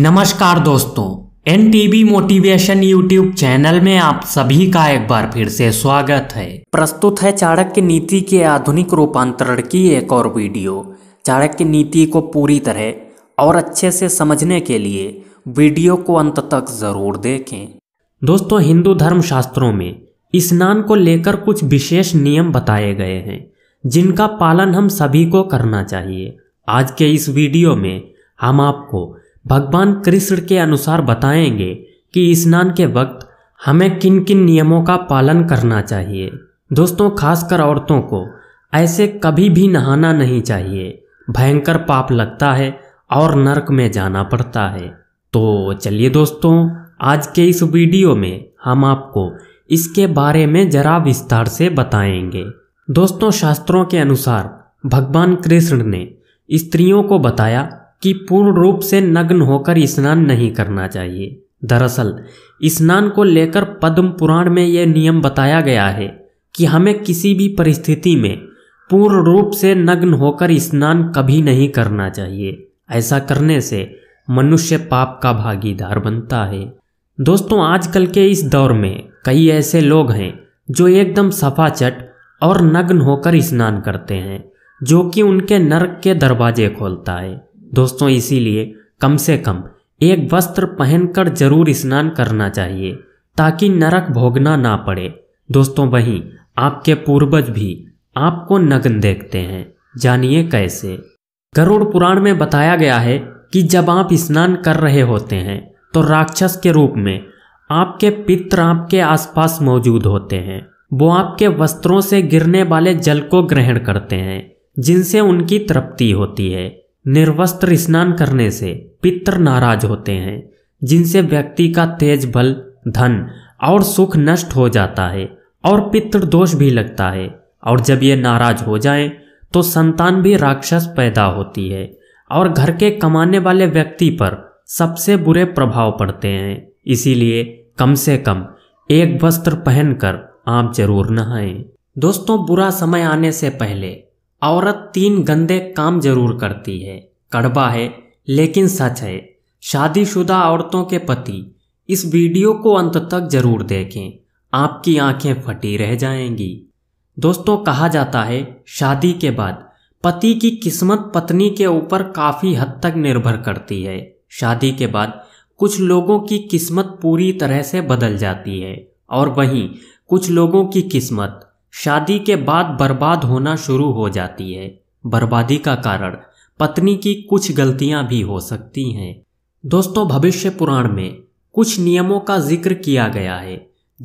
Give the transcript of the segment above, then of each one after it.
नमस्कार दोस्तों N TV motivation YouTube channel में आप सभी का एक बार फिर से स्वागत है प्रस्तुत है चाणक्य नीति के आधुनिक रूपांतरण की एक और वीडियो चाणक्य नीति को पूरी तरह और अच्छे से समझने के लिए वीडियो को अंत तक जरूर देखें दोस्तों हिंदू धर्म शास्त्रों में स्नान को लेकर कुछ विशेष नियम बताए गए हैं जिनका पालन हम सभी को करना चाहिए आज के इस वीडियो में हम आपको भगवान कृष्ण के अनुसार बताएंगे कि स्नान के वक्त हमें किन किन नियमों का पालन करना चाहिए दोस्तों खासकर औरतों को ऐसे कभी भी नहाना नहीं चाहिए भयंकर पाप लगता है और नरक में जाना पड़ता है तो चलिए दोस्तों आज के इस वीडियो में हम आपको इसके बारे में जरा विस्तार से बताएंगे दोस्तों शास्त्रों के अनुसार भगवान कृष्ण ने स्त्रियों को बताया कि पूर्ण रूप से नग्न होकर स्नान नहीं करना चाहिए दरअसल स्नान को लेकर पद्म पुराण में यह नियम बताया गया है कि हमें किसी भी परिस्थिति में पूर्ण रूप से नग्न होकर स्नान कभी नहीं करना चाहिए ऐसा करने से मनुष्य पाप का भागीदार बनता है दोस्तों आजकल के इस दौर में कई ऐसे लोग हैं जो एकदम सफाचट और नग्न होकर स्नान करते हैं जो कि उनके नरक के दरवाजे खोलता है दोस्तों इसीलिए कम से कम एक वस्त्र पहनकर जरूर स्नान करना चाहिए ताकि नरक भोगना ना पड़े दोस्तों वहीं आपके पूर्वज भी आपको नग्न देखते हैं जानिए कैसे गरुड़ पुराण में बताया गया है कि जब आप स्नान कर रहे होते हैं तो राक्षस के रूप में आपके पित्र आपके आसपास मौजूद होते हैं वो आपके वस्त्रों से गिरने वाले जल को ग्रहण करते हैं जिनसे उनकी तृप्ति होती है निर्वस्त्र स्नान करने से पितर नाराज होते हैं जिनसे व्यक्ति का तेज बल धन और सुख नष्ट हो जाता है और पितृ दोष भी लगता है और जब ये नाराज हो जाए तो संतान भी राक्षस पैदा होती है और घर के कमाने वाले व्यक्ति पर सबसे बुरे प्रभाव पड़ते हैं इसीलिए कम से कम एक वस्त्र पहनकर आप जरूर नहाएं दोस्तों बुरा समय आने से पहले औरत तीन गंदे काम जरूर करती है कड़वा है लेकिन सच है शादीशुदा औरतों के पति इस वीडियो को अंत तक जरूर देखें आपकी आंखें फटी रह जाएंगी दोस्तों कहा जाता है शादी के बाद पति की किस्मत पत्नी के ऊपर काफ़ी हद तक निर्भर करती है शादी के बाद कुछ लोगों की किस्मत पूरी तरह से बदल जाती है और वहीं कुछ लोगों की किस्मत शादी के बाद बर्बाद होना शुरू हो जाती है बर्बादी का कारण पत्नी की कुछ गलतियां भी हो सकती हैं दोस्तों भविष्य पुराण में कुछ नियमों का जिक्र किया गया है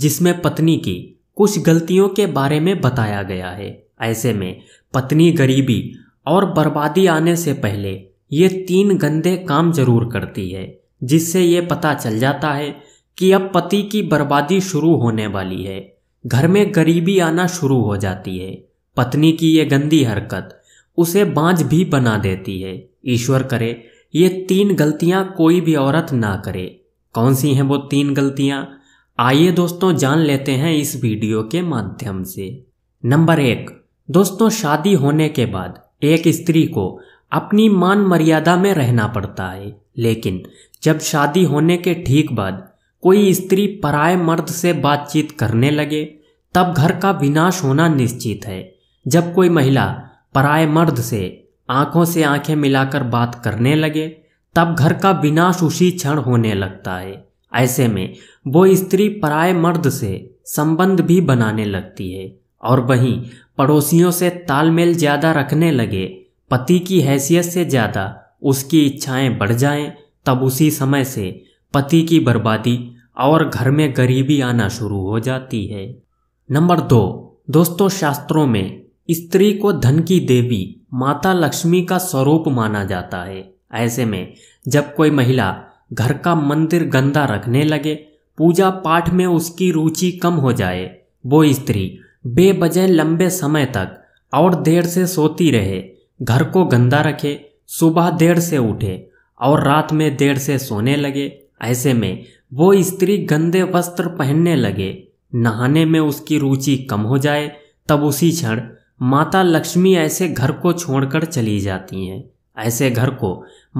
जिसमें पत्नी की कुछ गलतियों के बारे में बताया गया है ऐसे में पत्नी गरीबी और बर्बादी आने से पहले ये तीन गंदे काम जरूर करती है जिससे ये पता चल जाता है कि अब पति की बर्बादी शुरू होने वाली है घर में गरीबी आना शुरू हो जाती है पत्नी की ये गंदी हरकत उसे बांझ भी बना देती है ईश्वर करे ये तीन गलतियां कोई भी औरत ना करे कौन सी हैं वो तीन गलतियां आइए दोस्तों जान लेते हैं इस वीडियो के माध्यम से नंबर एक दोस्तों शादी होने के बाद एक स्त्री को अपनी मान मर्यादा में रहना पड़ता है लेकिन जब शादी होने के ठीक बाद कोई स्त्री पराय मर्द से बातचीत करने लगे तब घर का विनाश होना निश्चित है जब कोई महिला पराय मर्द से आंखों से आंखें मिलाकर बात करने लगे तब घर का विनाश उसी क्षण होने लगता है ऐसे में वो स्त्री पराय मर्द से संबंध भी बनाने लगती है और वहीं पड़ोसियों से तालमेल ज़्यादा रखने लगे पति की हैसियत से ज़्यादा उसकी इच्छाएं बढ़ जाएं तब उसी समय से पति की बर्बादी और घर में गरीबी आना शुरू हो जाती है नंबर दो दोस्तों शास्त्रों में स्त्री को धन की देवी माता लक्ष्मी का स्वरूप माना जाता है ऐसे में जब कोई महिला घर का मंदिर गंदा रखने लगे पूजा पाठ में उसकी रुचि कम हो जाए वो स्त्री बेबजह लंबे समय तक और देर से सोती रहे घर को गंदा रखे सुबह देर से उठे और रात में देर से सोने लगे ऐसे में वो स्त्री गंदे वस्त्र पहनने लगे नहाने में उसकी रुचि कम हो जाए तब उसी क्षण माता लक्ष्मी ऐसे घर को छोड़कर चली जाती हैं ऐसे घर को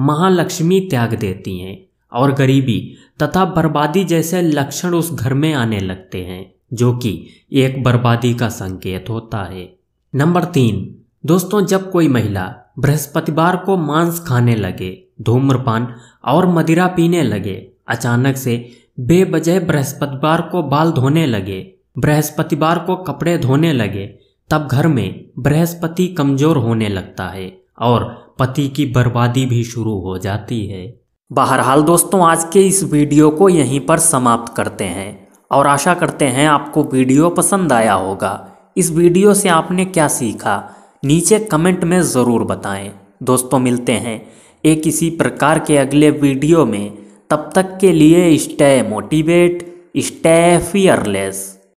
महालक्ष्मी त्याग देती हैं और गरीबी तथा बर्बादी जैसे लक्षण उस घर में आने लगते हैं जो कि एक बर्बादी का संकेत होता है नंबर तीन दोस्तों जब कोई महिला बृहस्पतिवार को मांस खाने लगे धूम्रपान और मदिरा पीने लगे अचानक से बेबजह बृहस्पतिवार को बाल धोने लगे बृहस्पतिवार को कपड़े धोने लगे तब घर में बृहस्पति कमजोर होने लगता है और पति की बर्बादी भी शुरू हो जाती है बहरहाल दोस्तों आज के इस वीडियो को यहीं पर समाप्त करते हैं और आशा करते हैं आपको वीडियो पसंद आया होगा इस वीडियो से आपने क्या सीखा नीचे कमेंट में ज़रूर बताएं दोस्तों मिलते हैं एक इसी प्रकार के अगले वीडियो में तब तक के लिए स्टे मोटिवेट स्टे फियरलेस